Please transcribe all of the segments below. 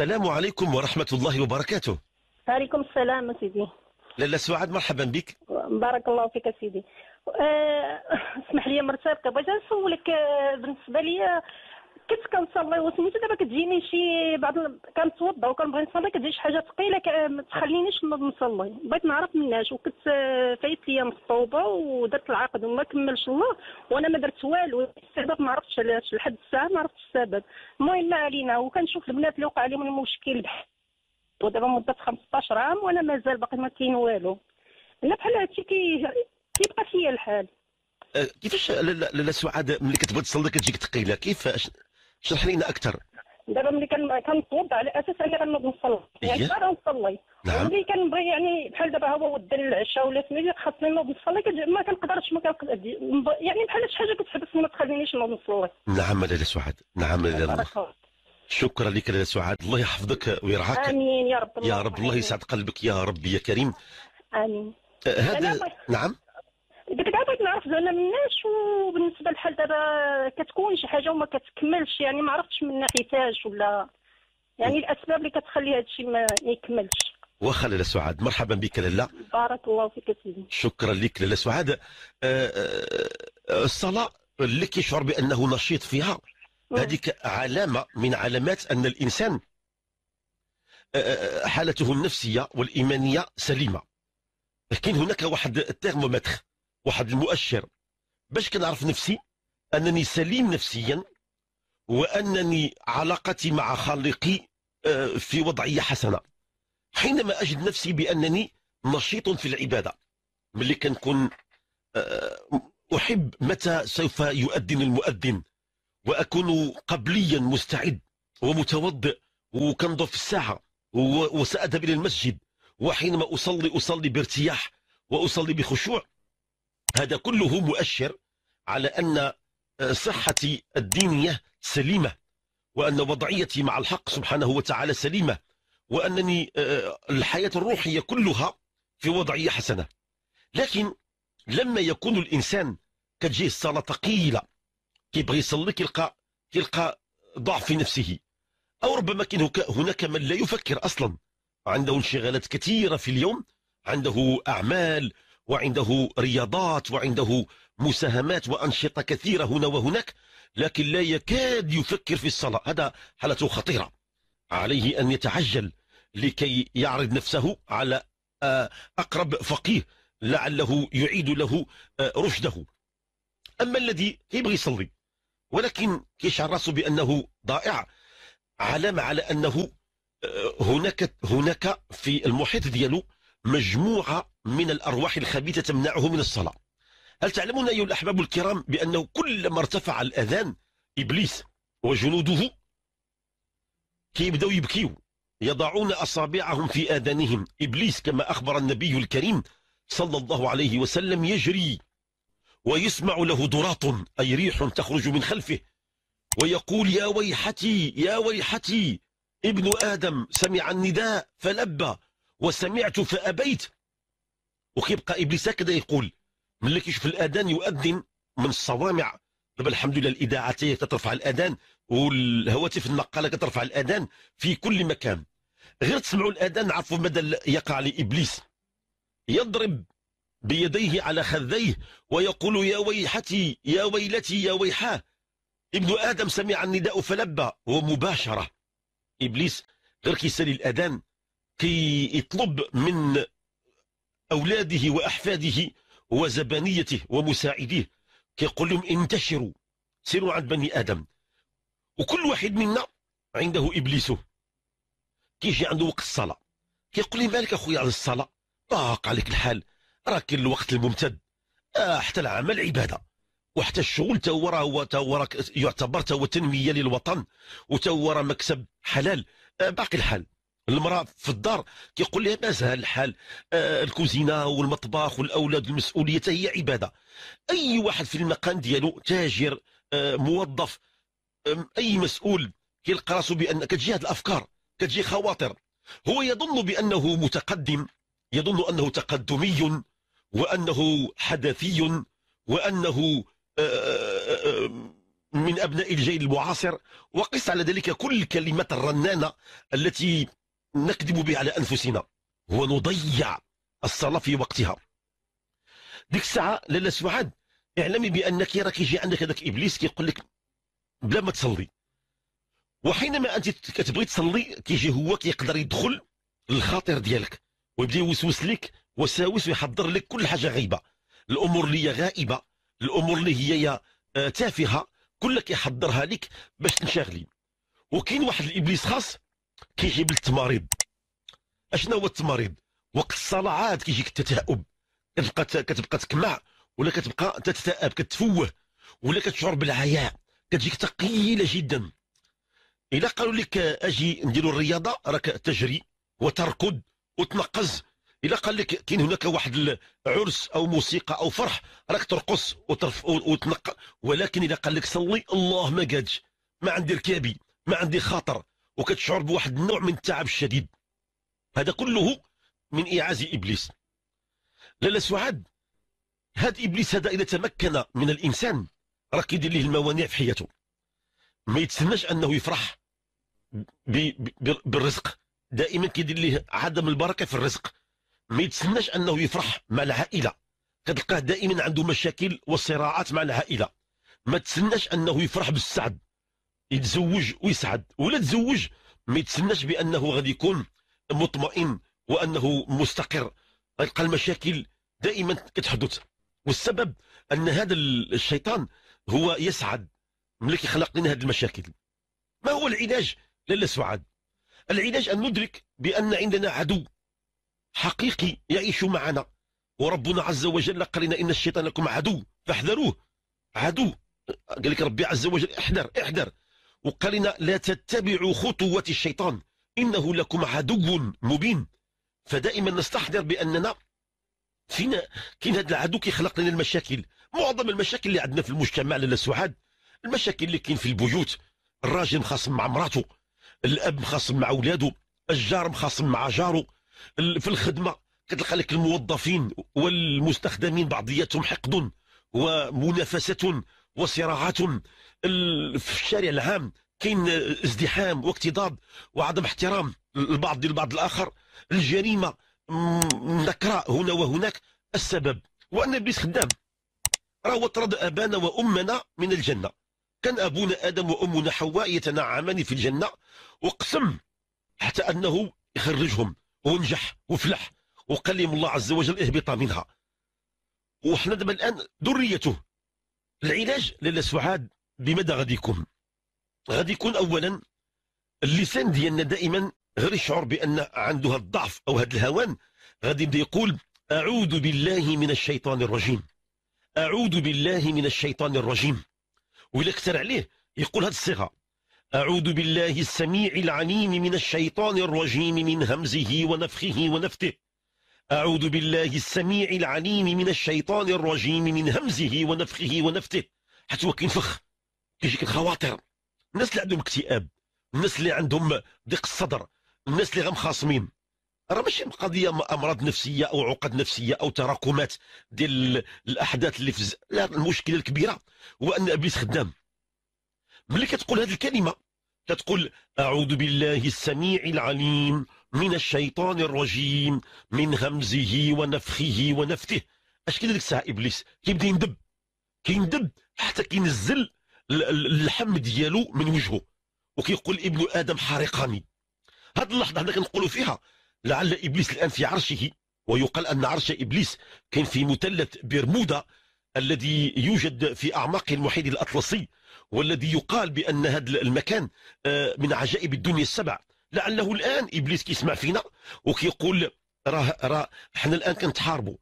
السلام عليكم ورحمة الله وبركاته عليكم السلام سيدي لاله سعاد مرحبا بك بارك الله فيك سيدي أه، اسمح لي مرتبطه بغيت نسولك آه، بالنسبه لي كنت كنصلي وسميتو دابا كتجيني شي بعض كنتوضا وكنبغي نصلي كتجي شي حاجه ثقيله آه، ما تخلينيش نصلي بغيت نعرف مناش وكنت آه، فايت ليا مصطوبه ودرت العقد وما كملش الله وانا ما درت والو السبب ما عرفتش علاش لحد الساعه ما عرفتش السبب المهم ما علينا وكنشوف البنات اللي وقع عليهم المشكل ودابا مده 15 عام وانا مازال باقي ما كاين والو انا بحال هادشي كيبقى فيا الحال آه، كيفاش لاله سعاد ملي كتبغي تصلي كتجيك ثقيله كيفاش شرح لينا اكثر دابا ملي كنصوب على اساس اني غنوض نصلي يعني إيه. غير نصلي نعم ملي كنبغي يعني بحال دابا هو ودى العشاء ولا سميتي خاصني نوض نصلي ما كنقدرش ما كنقدر يعني بحال شي حاجه كتحبسني ما تخلينيش نوض نصلي نعم لاله سعاد نعم لاله الله شكرا لك لاله سعاد الله يحفظك ويرعاك امين يا رب الله يا رب الله يسعد قلبك يا ربي يا كريم امين آه، هذا نعم زعما مناش وبالنسبه لحال دابا كتكون شي حاجه وما كتكملش يعني ما عرفتش من ناحيتاش ولا يعني الاسباب اللي كتخلي هذا الشيء ما يكملش واخا لاله سعاد مرحبا بك لاله بارك الله فيك سيدي شكرا لك لاله سعاد أه، أه، الصلاه اللي كيشعر بانه نشيط فيها هذيك علامه من علامات ان الانسان أه، حالته النفسيه والايمانيه سليمه لكن هناك واحد الترمومتر واحد المؤشر باش كنعرف نفسي انني سليم نفسيا وانني علاقتي مع خالقي آه، في وضعيه حسنه حينما اجد نفسي بانني نشيط في العباده ملي كنكون آه، احب متى سوف يؤذن المؤذن واكون قبليا مستعد ومتوضئ وكنظر في الساعه وساذهب الى المسجد وحينما اصلي اصلي بارتياح واصلي بخشوع هذا كله مؤشر على أن آه، صحتي الدينية سليمة وأن وضعيتي مع الحق سبحانه وتعالى سليمة وأنني آه، آه، الحياة الروحية كلها في وضعية حسنة لكن لما يكون الإنسان كتجيه الصلاة ثقيلة كيبغي يصلي كيلقى كيلقى ضعف في نفسه أو ربما كان هناك من لا يفكر أصلا عنده انشغالات كثيرة في اليوم عنده أعمال وعنده رياضات وعنده مساهمات وأنشطة كثيرة هنا وهناك لكن لا يكاد يفكر في الصلاة هذا حالة خطيرة عليه أن يتعجل لكي يعرض نفسه على آه، أقرب فقيه لعله يعيد له آه، رشده أما الذي يبغي يصلي ولكن كيشعر راسه بأنه ضائع علامة على أنه آه، هناك هناك في المحيط ديالو مجموعة من الأرواح الخبيثة تمنعه من الصلاة هل تعلمون أيها الأحباب الكرام بأنه كلما ارتفع الأذان إبليس وجنوده كيبدأوا يبكيوا يضعون أصابعهم في آذانهم إبليس كما أخبر النبي الكريم صلى الله عليه وسلم يجري ويسمع له دراط أي ريح تخرج من خلفه ويقول يا ويحتي يا ويحتي ابن آدم سمع النداء فلبى وسمعت فأبيت وكيبقى ابليس هكذا يقول ملي كيشوف الاذان يؤذن من الصوامع دابا الحمد لله الاذاعات هي كترفع الاذان والهواتف النقاله كترفع الاذان في كل مكان غير تسمعوا الاذان عرفوا مدى يقع لابليس يضرب بيديه على خذيه ويقول يا ويحتي يا ويلتي يا ويحاه ابن ادم سمع النداء فلبى ومباشره ابليس غير كيسالي الاذان كيطلب من أولاده وأحفاده وزبانيته ومساعديه كيقول لهم انتشروا سيروا عند بني آدم وكل واحد منا عنده إبليسه كيجي عنده وقت الصلاة كيقول لي مالك أخويا على الصلاة ضاق عليك الحال راه كاين الوقت الممتد آه حتى العمل عبادة وحتى الشغل تا هو راه هو يعتبر تا تنمية للوطن وتا هو مكسب حلال آه باقي الحال المراه في الدار كيقول لها زال الحال آه الكوزينه والمطبخ والاولاد المسؤوليه هي عباده اي واحد في المقام ديالو تاجر آه موظف آه اي مسؤول كيلقى راسو بان كتجي هذه الافكار كتجي خواطر هو يظن بانه متقدم يظن انه تقدمي وانه حدثي وانه آه، آه، آه، من ابناء الجيل المعاصر وقس على ذلك كل الكلمات الرنانه التي نكذب به على أنفسنا ونضيع الصلاة في وقتها ديك الساعة لالا سعاد اعلمي بأنك راه كيجي عندك هذاك إبليس كيقول لك بلا ما تصلي وحينما أنت كتبغي تصلي كيجي هو كيقدر يدخل للخاطر ديالك ويبدا يوسوس لك وساوس ويحضر لك كل حاجة غيبه الأمور اللي هي غائبة الأمور اللي هي آه، تافهة كلها كيحضرها لك باش تنشغلي وكاين واحد الإبليس خاص كيجيب للتماريض اشنا هو التماريض وقت الصلاه عاد كيجيك التتهاب كتبقى كتبقى تكمع ولا كتبقى تتاءب كتفوه ولا كتشعر بالعياء كتجيك ثقيله جدا الا قالوا لك اجي نديروا الرياضه راك تجري وتركض وتنقز الا قال لك كاين هناك واحد عرس او موسيقى او فرح راك ترقص وترف وتنق ولكن الا قال لك صلي الله ما قادش ما عندي ركابي ما عندي خاطر وكتشعر بواحد النوع من التعب الشديد هذا كله من إعاز إبليس لالا سعاد هاد إبليس هذا إذا تمكن من الإنسان راه كيدير ليه الموانع في حياته ما يتسناش أنه يفرح بالرزق دائما كيدير ليه عدم البركة في الرزق ما يتسناش أنه يفرح مع العائلة كتلقاه دائما عنده مشاكل وصراعات مع العائلة ما تسناش أنه يفرح بالسعد يتزوج ويسعد ولا تزوج ما يتسناش بانه غادي يكون مطمئن وانه مستقر غيلقى المشاكل دائما كتحدث والسبب ان هذا الشيطان هو يسعد ملي كيخلق لنا هذه المشاكل ما هو العلاج لالا سعاد العلاج ان ندرك بان عندنا عدو حقيقي يعيش معنا وربنا عز وجل قال لنا ان الشيطان لكم عدو فاحذروه عدو قال لك ربي عز وجل احذر احذر وقال لنا لا تتبعوا خطوات الشيطان إنه لكم عدو مبين فدائما نستحضر بأننا فينا كاين هذا العدو كيخلق لنا المشاكل معظم المشاكل اللي عندنا في المجتمع لنا سعاد المشاكل اللي كاين في البيوت الراجل مخاصم مع مراته الاب مخاصم مع اولاده الجار مخاصم مع جاره في الخدمه كتلقى لك الموظفين والمستخدمين بعضياتهم حقد ومنافسه وصراعاتهم في الشارع العام كاين ازدحام واكتضاب وعدم احترام البعض للبعض الاخر الجريمه نكراء هنا وهناك السبب وان ابليس خدام راه هو طرد ابانا وامنا من الجنه كان ابونا ادم وامنا حواء يتنعمان في الجنه وقسم حتى انه يخرجهم ونجح وفلح وقال لهم الله عز وجل اهبط منها وحنا دابا الان ذريته العلاج لالا سعاد بماذا غادي يكون غادي يكون اولا اللسان ديالنا دائما غير يشعر بان عنده الضعف او هذا الهوان غادي يبدا يقول اعوذ بالله من الشيطان الرجيم اعوذ بالله من الشيطان الرجيم ولا كثر عليه يقول هذه الصيغه أعوذ بالله السميع العليم من الشيطان الرجيم من همزه ونفخه ونفته أعوذ بالله السميع العليم من الشيطان الرجيم من همزه ونفخه ونفته حتى هو كينفخ كيجيك الخواطر الناس اللي عندهم اكتئاب الناس اللي عندهم ضيق الصدر الناس اللي غمخاصمين راه ماشي قضيه امراض نفسيه او عقد نفسيه او تراكمات ديال الاحداث اللي في لا المشكله الكبيره هو ان ابليس خدام ملي كتقول هذه الكلمه كتقول اعوذ بالله السميع العليم من الشيطان الرجيم من همزه ونفخه ونفته اش كيدير ديك الساعه ابليس كيبدا يندب كيندب حتى كينزل اللحم ديالو من وجهه وكيقول ابن ادم حارقاني هاد اللحظه حنا كنقولوا فيها لعل ابليس الان في عرشه ويقال ان عرش ابليس كان في مثلث برمودا الذي يوجد في اعماق المحيط الاطلسي والذي يقال بان هذا المكان آه، من عجائب الدنيا السبع لعله الان ابليس كيسمع فينا وكيقول راه راه حنا الان كنتحاربوا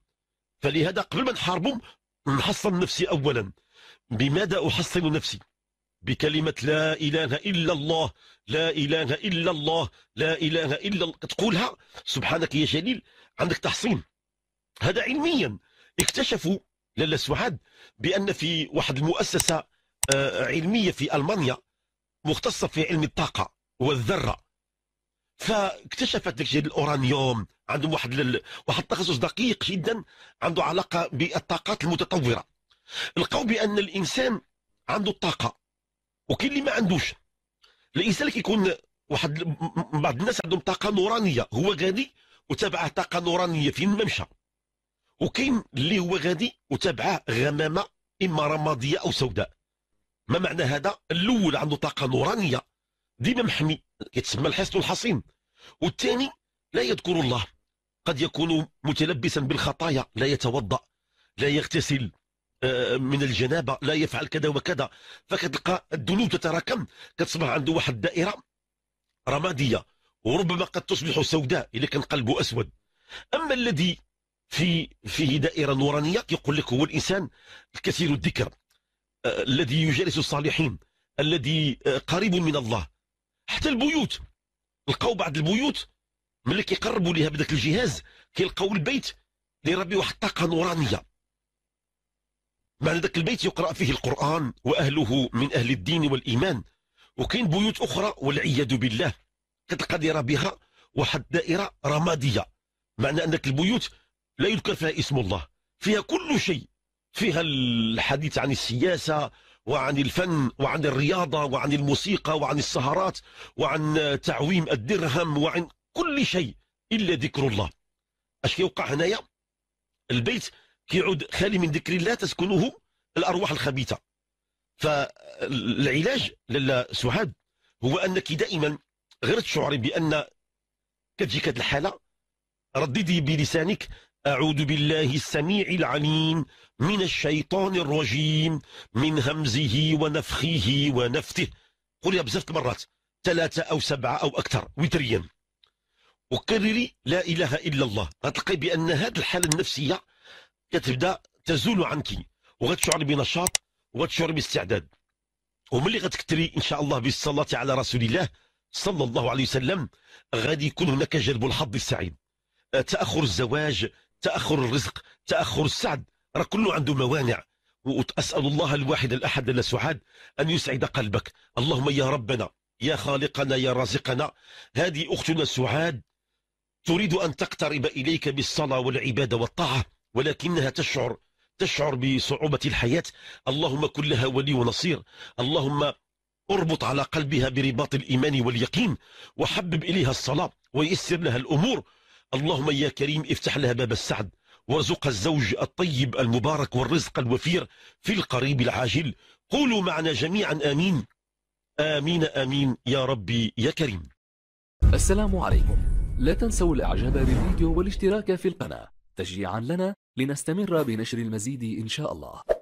فلهذا قبل ما نحاربهم نحصن نفسي اولا بماذا احصن نفسي بكلمة لا إله إلا الله لا إله إلا الله لا إله إلا الله تقولها سبحانك يا جليل عندك تحصين هذا علميا اكتشفوا لالا سعاد بأن في واحد المؤسسة آه، علمية في ألمانيا مختصة في علم الطاقة والذرة فاكتشفت داك الشيء الاورانيوم عندهم واحد لل... واحد التخصص دقيق جدا عنده علاقه بالطاقات المتطوره لقوا بان الانسان عنده الطاقه وكاين اللي ما عندوش الانسان اللي كيكون واحد بعض الناس عندهم طاقه نورانيه هو غادي وتابعه طاقه نورانيه فين ما مشى وكاين اللي هو غادي وتابعه غمامه اما رماديه او سوداء ما معنى هذا الاول عنده طاقه نورانيه ديما محمي كيتسمى الحصن الحصين والثاني لا يذكر الله قد يكون متلبسا بالخطايا لا يتوضا لا يغتسل آه، من الجنابه لا يفعل كذا وكذا فكتلقى الذنوب تتراكم كتصبح عنده واحد الدائره رماديه وربما قد تصبح سوداء اذا كان قلبه اسود اما الذي في فيه دائره نورانيه يقول لك هو الانسان الكثير الذكر آه، الذي يجالس الصالحين الذي آه، قريب من الله حتى البيوت لقاو بعض البيوت ملي كيقربوا ليها بداك الجهاز كيلقاو البيت اللي ربي واحد الطاقه نورانيه معنى ذاك البيت يقرا فيه القران واهله من اهل الدين والايمان وكاين بيوت اخرى والعياذ بالله كتلقى دايره بها واحد الدائره رماديه معنى انك البيوت لا يذكر فيها اسم الله فيها كل شيء فيها الحديث عن السياسه وعن الفن وعن الرياضة وعن الموسيقى وعن السهرات وعن تعويم الدرهم وعن كل شيء إلا ذكر الله اش كيوقع هنايا البيت كيعود خالي من ذكر الله تسكنه الأرواح الخبيثة فالعلاج لالا سعاد هو أنك دائما غير تشعري بأن كتجيك هذه الحالة رددي بلسانك أعوذ بالله السميع العليم من الشيطان الرجيم من همزه ونفخه ونفته يا بزاف مرات ثلاثة أو سبعة أو أكثر وتريا وكرري لا إله إلا الله غتلقي بأن هذه الحالة النفسية كتبدا تزول عنك وغتشعري بنشاط وغتشعري باستعداد وملي غتكثري إن شاء الله بالصلاة على رسول الله صلى الله عليه وسلم غادي يكون هناك جلب الحظ السعيد تأخر الزواج تاخر الرزق تاخر السعد راه كله عنده موانع واسال الله الواحد الاحد سعاد ان يسعد قلبك اللهم يا ربنا يا خالقنا يا رازقنا هذه اختنا سعاد تريد ان تقترب اليك بالصلاه والعباده والطاعه ولكنها تشعر تشعر بصعوبه الحياه اللهم كن لها ولي ونصير اللهم اربط على قلبها برباط الإيمان واليقين وحبب إليها الصلاة ويسر لها الأمور اللهم يا كريم افتح لها باب السعد وارزقها الزوج الطيب المبارك والرزق الوفير في القريب العاجل قولوا معنا جميعا آمين آمين آمين يا ربي يا كريم السلام عليكم لا تنسوا الاعجاب بالفيديو والاشتراك في القناة تشجيعا لنا لنستمر بنشر المزيد إن شاء الله